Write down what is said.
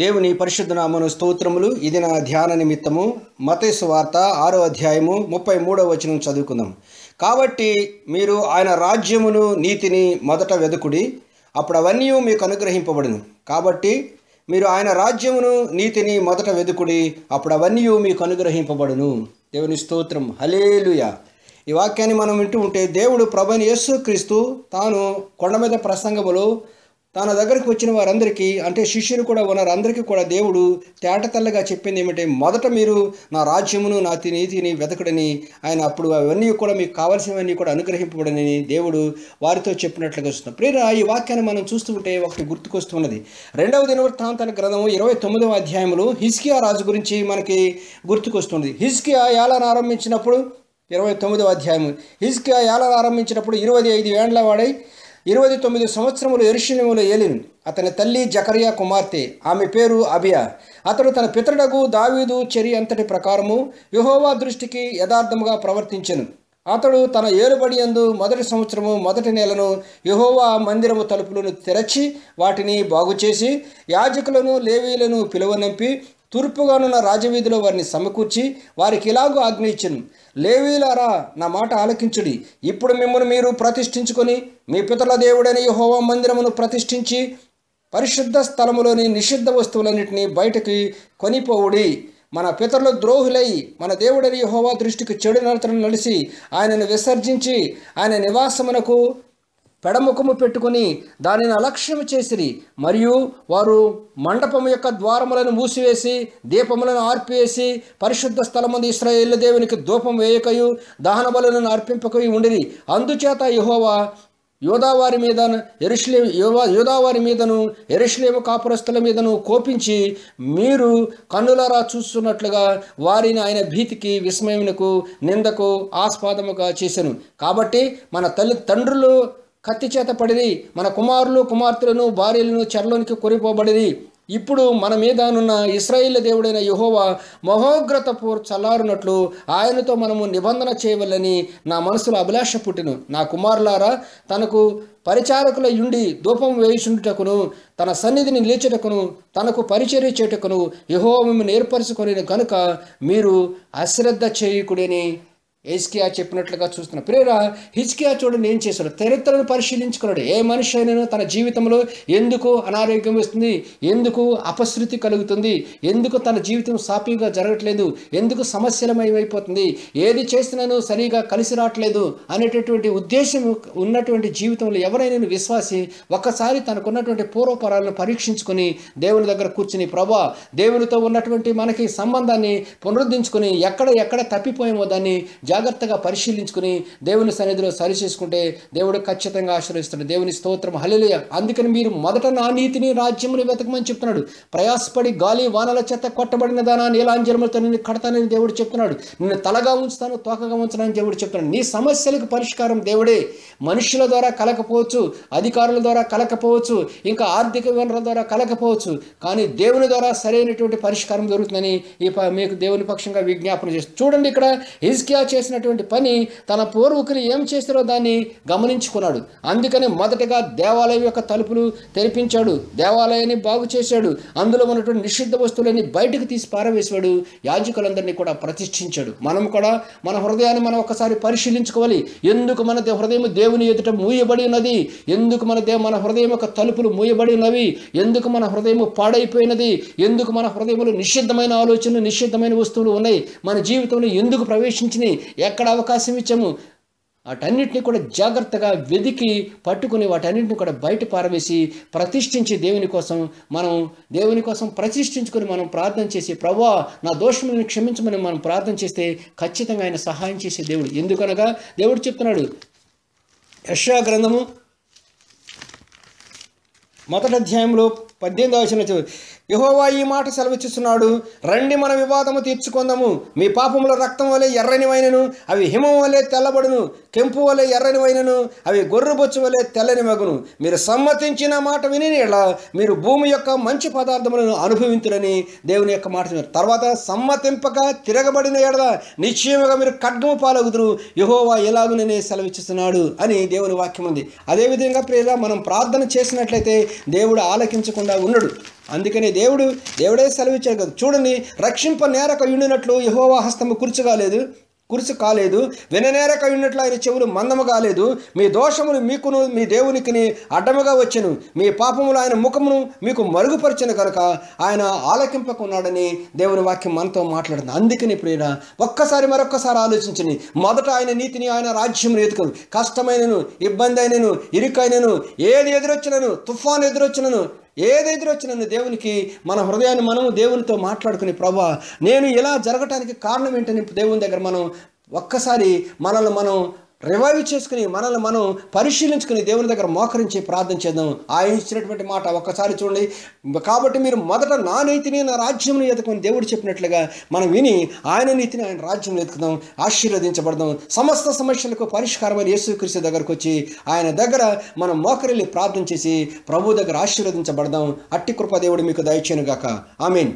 దేవుని పరిశుద్ధనామను స్తోత్రములు ఇది నా ధ్యాన నిమిత్తము మతేసు వార్త ఆరో అధ్యాయము ముప్పై మూడవ వచనం చదువుకుందాం కాబట్టి మీరు ఆయన రాజ్యమును నీతిని మొదట వెదుకుడి అప్పుడు అవన్నీ మీకు అనుగ్రహింపబడును కాబట్టి మీరు ఆయన రాజ్యమును నీతిని మొదట వెదుకుడి అప్పుడు అవన్నీ మీకు అనుగ్రహింపబడును దేవుని స్తోత్రం హలేలుయ ఈ వాక్యాన్ని మనం వింటూ ఉంటే దేవుడు ప్రభని యేసు క్రీస్తు తాను కొండ మీద ప్రసంగములో తన దగ్గరికి వచ్చిన వారందరికీ అంటే శిష్యులు కూడా ఉన్నారు అందరికీ కూడా దేవుడు తేటతల్లగా చెప్పింది ఏమిటంటే మొదట మీరు నా రాజ్యమును నా నీతిని వెతకడని ఆయన అప్పుడు అవన్నీ కూడా మీకు కావాల్సినవన్నీ కూడా అనుగ్రహింపబడని దేవుడు వారితో చెప్పినట్లుగా వస్తున్నాం ప్రేర ఈ వాక్యాన్ని మనం చూస్తూ ఉంటే ఒకటి గుర్తుకొస్తున్నది రెండవ దినవృత్తాంతాల గ్రంథం ఇరవై తొమ్మిదవ అధ్యాయంలో హిస్కియా రాజు గురించి మనకి గుర్తుకొస్తుంది హిస్కియా ఏలను ఆరంభించినప్పుడు ఇరవై తొమ్మిదవ అధ్యాయం హిస్కియా ఏలను ఆరంభించినప్పుడు ఇరవై ఐదు ఏండ్ల వాడై ఇరవై తొమ్మిది సంవత్సరములు ఎరుషులేములో ఏలిన్ అతని తల్లి జకరియా కుమార్తె ఆమె పేరు అబియా అతడు తన పితరుడగు దావీదు చెరి అంతటి ప్రకారము యుహోవా దృష్టికి యథార్థముగా ప్రవర్తించెను అతడు తన ఏలుబడి అందు మొదటి సంవత్సరము మొదటి నెలను యుహోవా మందిరము తలుపులను తెరచి వాటిని బాగుచేసి యాజకులను లేవీలను పిలువనంపి తూర్పుగానున్న రాజవీధిలో వారిని సమకూర్చి వారికి ఇలాగూ ఆజ్ఞయించను లేవీలారా నా మాట ఆలకించుడి ఇప్పుడు మిమ్మల్ని మీరు ప్రతిష్ఠించుకొని మీ పితల దేవుడైన యహోవా మందిరమును ప్రతిష్ఠించి పరిశుద్ధ స్థలములోని నిషిద్ధ వస్తువులన్నింటినీ బయటకి కొనిపోవుడి మన పితరులు ద్రోహులై మన దేవుడని హోవా దృష్టికి చెడు నడతను నడిచి ఆయనను విసర్జించి ఆయన నివాసమునకు పెడముఖము పెట్టుకుని దానిని అలక్ష్యం చేసిరి మరియు వారు మండపం యొక్క ద్వారములను మూసివేసి దీపములను ఆర్పివేసి పరిశుద్ధ స్థలముంది ఇస్రాయేళ్ల దేవునికి దూపం వేయకయు దహన బలులను అర్పింపకయు ఉండిరి అందుచేత యహోవా యోధావారి మీద ఎరుశ్లే యోధావారి మీదను ఎరుశ్లేమ కాపురస్తుల మీదను కోపించి మీరు కన్నులరా చూస్తున్నట్లుగా వారిని ఆయన భీతికి విస్మయమునకు నిందకు ఆస్పాదముగా చేశాను కాబట్టి మన తల్లి తండ్రులు కత్తి చేత పడిది మన కుమారులు కుమార్తెలను భార్యలను చెరలోనికి కొరిపోబడిది ఇప్పుడు మన మీద నున్న ఇస్రాయిల్ దేవుడైన యహోవా మహోగ్రత చల్లారునట్లు ఆయనతో మనము నిబంధన చేయవలని నా మనసులో అభిలాష పుట్టిను నా కుమారులారా తనకు పరిచారకుల యుండి దూపం వేయుచుంటకును తన సన్నిధిని లేచుటకును తనకు పరిచర్య చేయుటకును యహోవా మిమ్మల్ని ఏర్పరచుకొని కనుక మీరు అశ్రద్ధ చేయకుడని ఆ చెప్పినట్లుగా చూస్తున్న ప్రేర ఆ చూడండి ఏం చేశాడు చరిత్రను పరిశీలించుకున్నాడు ఏ మనిషి అయినా తన జీవితంలో ఎందుకు అనారోగ్యం వస్తుంది ఎందుకు అపశృతి కలుగుతుంది ఎందుకు తన జీవితం సాఫీగా జరగట్లేదు ఎందుకు సమస్యలమయమైపోతుంది ఏది చేసినాను సరిగా కలిసి రావట్లేదు అనేటటువంటి ఉద్దేశం ఉన్నటువంటి జీవితంలో ఎవరైనా విశ్వాసి ఒక్కసారి తనకున్నటువంటి పూర్వపరాలను పరీక్షించుకొని దేవుని దగ్గర కూర్చుని ప్రభా దేవునితో ఉన్నటువంటి మనకి సంబంధాన్ని పునరుద్ధరించుకొని ఎక్కడ ఎక్కడ తప్పిపోయామో దాన్ని జాగ్రత్తగా పరిశీలించుకుని దేవుని సన్నిధిలో సరి చేసుకుంటే దేవుడు ఖచ్చితంగా ఆశ్రయిస్తాడు దేవుని స్తోత్రం హలలియ అందుకని మీరు మొదట నా నీతిని రాజ్యముని వెతకమని చెప్తున్నాడు ప్రయాసపడి గాలి వానల చేత కొట్టబడిన దానా నీలాంజలములతో నిన్ను కడతానని దేవుడు చెప్తున్నాడు నిన్ను తలగా ఉంచుతాను తోకగా ఉంచుతానని దేవుడు చెప్తున్నాడు నీ సమస్యలకు పరిష్కారం దేవుడే మనుషుల ద్వారా కలకపోవచ్చు అధికారుల ద్వారా కలకపోవచ్చు ఇంకా ఆర్థిక వనరుల ద్వారా కలకపోవచ్చు కానీ దేవుని ద్వారా సరైనటువంటి పరిష్కారం దొరుకుతుందని ఈ మీకు దేవుని పక్షంగా విజ్ఞాపన చేస్తుంది చూడండి ఇక్కడ హిజ్కియా చేసినటువంటి పని తన పూర్వకులు ఏం చేశారో దాన్ని గమనించుకున్నాడు అందుకని మొదటగా దేవాలయం యొక్క తలుపులు తెరిపించాడు దేవాలయాన్ని బాగు చేశాడు అందులో ఉన్నటువంటి నిషిద్ధ వస్తువులని బయటకు తీసి పారవేశాడు యాజకులందరినీ కూడా ప్రతిష్ఠించాడు మనం కూడా మన హృదయాన్ని మనం ఒకసారి పరిశీలించుకోవాలి ఎందుకు మన హృదయం దేవుని ఎదుట మూయబడి ఉన్నది ఎందుకు మన దేవ మన హృదయం యొక్క తలుపులు మూయబడి ఉన్నవి ఎందుకు మన హృదయం పాడైపోయినది ఎందుకు మన హృదయంలో నిషిద్ధమైన ఆలోచనలు నిషిద్ధమైన వస్తువులు ఉన్నాయి మన జీవితంలో ఎందుకు ప్రవేశించినాయి ఎక్కడ అవకాశం ఇచ్చాము వాటన్నిటిని కూడా జాగ్రత్తగా వెదికి పట్టుకుని వాటన్నింటిని కూడా బయట పారవేసి ప్రతిష్ఠించి దేవుని కోసం మనం దేవుని కోసం ప్రతిష్ఠించుకొని మనం ప్రార్థన చేసి ప్రభా నా దోషములను క్షమించమని మనం ప్రార్థన చేస్తే ఖచ్చితంగా ఆయన సహాయం చేసే దేవుడు ఎందుకనగా దేవుడు చెప్తున్నాడు యశా గ్రంథము మొదటి అధ్యాయంలో పద్దెనిమిది వచ్చిన యహోవా ఈ మాట సెలవిచ్చుచున్నాడు రండి మన వివాదము తీర్చుకుందాము మీ పాపముల రక్తం వలె ఎర్రనివైనను అవి హిమం వలె తెల్లబడును కెంపు వలె ఎర్రనివైనను అవి గొర్రెబొచ్చు వలె తెల్లని మగును మీరు సమ్మతించిన మాట విని ఇలా మీరు భూమి యొక్క మంచి పదార్థములను అనుభవించరని దేవుని యొక్క మాట తర్వాత సమ్మతింపక తిరగబడిన ఎడద నిశ్చయముగా మీరు ఖడ్గము పాలగుదురు యహోవా ఎలాగునని సెలవిచ్చుతున్నాడు అని దేవుని వాక్యం ఉంది అదేవిధంగా ప్రేద మనం ప్రార్థన చేసినట్లయితే దేవుడు ఆలకించకుండా చేయకుండా ఉన్నాడు అందుకనే దేవుడు దేవుడే సెలవిచ్చాడు కదా చూడండి రక్షింప నేరక ఉండినట్లు యహోవా హస్తము కురుచుగాలేదు కురుసు కాలేదు విననేరక ఉన్నట్లు ఆయన చెవులు మందము కాలేదు మీ దోషములు మీకును మీ దేవునికిని అడ్డముగా వచ్చను మీ పాపములు ఆయన ముఖమును మీకు మరుగుపరిచిన కనుక ఆయన ఆలకింపకున్నాడని దేవుని వాక్యం మనతో మాట్లాడింది అందుకని ఇప్పుడు ఒక్కసారి మరొక్కసారి ఆలోచించని మొదట ఆయన నీతిని ఆయన రాజ్యం ఎదుకను కష్టమైనను ఇబ్బంది అయినను ఇరుకైనను ఏది ఎదురొచ్చినను తుఫాను ఎదురొచ్చినను ఏదైతే వచ్చిన దేవునికి మన హృదయాన్ని మనము దేవునితో మాట్లాడుకుని ప్రభా నేను ఇలా జరగటానికి కారణం ఏంటని దేవుని దగ్గర మనం ఒక్కసారి మనల్ని మనం రివైవ్ చేసుకుని మనల్ని మనం పరిశీలించుకుని దేవుని దగ్గర మోకరించి ప్రార్థన చేద్దాం ఆయన ఇచ్చినటువంటి మాట ఒక్కసారి చూడండి కాబట్టి మీరు మొదట నా నీతిని నా రాజ్యంని ఎదుకొని దేవుడు చెప్పినట్లుగా మనం విని ఆయన నీతిని ఆయన రాజ్యం ఎదుకుదాం ఆశీర్వదించబడదాం సమస్త సమస్యలకు పరిష్కారమైన యేసుక్రీస్తు దగ్గరకు వచ్చి ఆయన దగ్గర మనం మోకరిల్లి ప్రార్థన చేసి ప్రభు దగ్గర ఆశీర్వదించబడదాం అట్టి కృపదేవుడు మీకు దయచేనుగాక ఐ మీన్